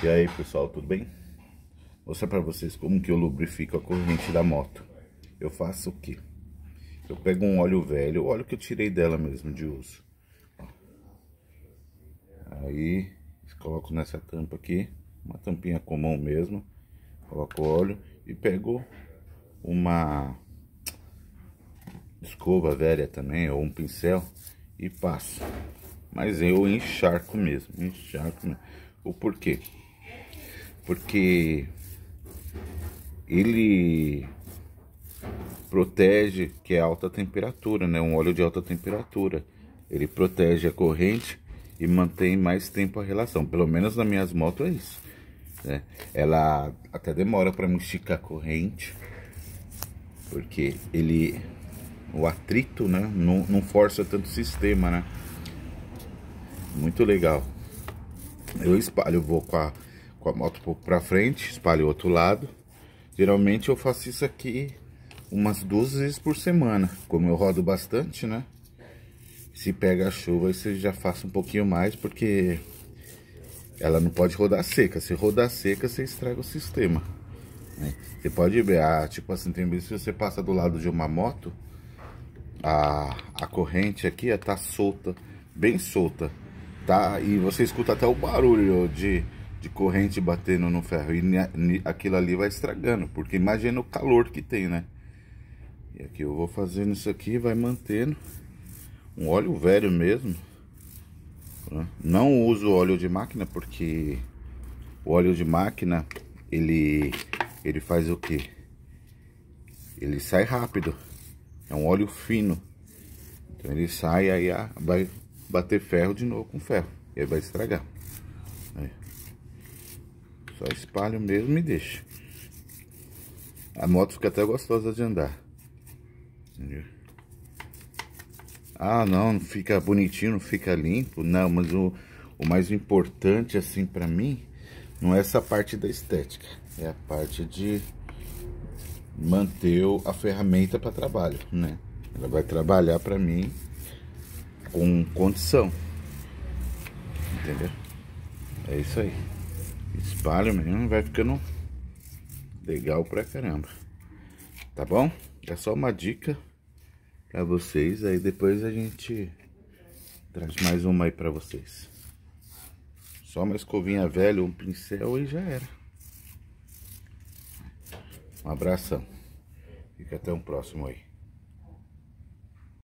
E aí pessoal, tudo bem? Vou mostrar para vocês como que eu lubrifico a corrente da moto Eu faço o que? Eu pego um óleo velho, óleo que eu tirei dela mesmo de uso Aí coloco nessa tampa aqui, uma tampinha comum mesmo Coloco óleo e pego uma escova velha também ou um pincel e passo mas eu encharco mesmo, encharco mesmo. O porquê? porque ele protege, que é alta temperatura, né? um óleo de alta temperatura. Ele protege a corrente e mantém mais tempo a relação. Pelo menos nas minhas motos é isso. Né? Ela até demora para me esticar a corrente, porque ele o atrito né? não, não força tanto o sistema. Né? Muito legal. Eu espalho, vou com a com a moto um pouco para frente, espalho o outro lado. Geralmente eu faço isso aqui umas duas vezes por semana, como eu rodo bastante, né? Se pega a chuva, você já faz um pouquinho mais, porque ela não pode rodar seca. Se rodar seca, você estraga o sistema. Né? Você pode ver, ah, tipo assim, tem vezes que você passa do lado de uma moto, a, a corrente aqui ó, tá solta, bem solta, tá? E você escuta até o barulho de de corrente batendo no ferro. E aquilo ali vai estragando, porque imagina o calor que tem, né? E aqui eu vou fazendo isso aqui, vai mantendo. Um óleo velho mesmo. Né? Não uso óleo de máquina, porque o óleo de máquina, ele, ele faz o que? Ele sai rápido. É um óleo fino. Então ele sai, aí vai bater ferro de novo com ferro. E aí vai estragar. Aí. Só espalho mesmo e deixo. A moto fica até gostosa de andar. Entendeu? Ah, não, não fica bonitinho, não fica limpo. Não, mas o, o mais importante, assim, pra mim, não é essa parte da estética. É a parte de manter a ferramenta para trabalho, né? Ela vai trabalhar para mim com condição. Entendeu? É isso aí espalho mesmo, vai ficando legal pra caramba. Tá bom? É só uma dica pra vocês, aí depois a gente traz mais uma aí pra vocês. Só uma escovinha velha, um pincel e já era. Um abração. Fica até um próximo aí.